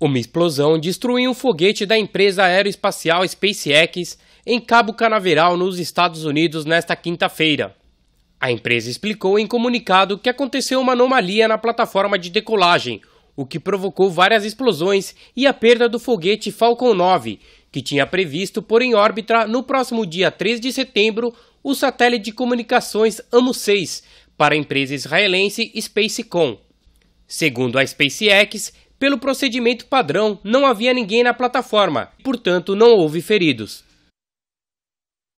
Uma explosão destruiu um foguete da empresa aeroespacial SpaceX em Cabo Canaveral, nos Estados Unidos, nesta quinta-feira. A empresa explicou em comunicado que aconteceu uma anomalia na plataforma de decolagem, o que provocou várias explosões e a perda do foguete Falcon 9, que tinha previsto pôr em órbita no próximo dia 3 de setembro o satélite de comunicações AMO 6 para a empresa israelense Spacecom. Segundo a SpaceX, pelo procedimento padrão, não havia ninguém na plataforma, portanto não houve feridos.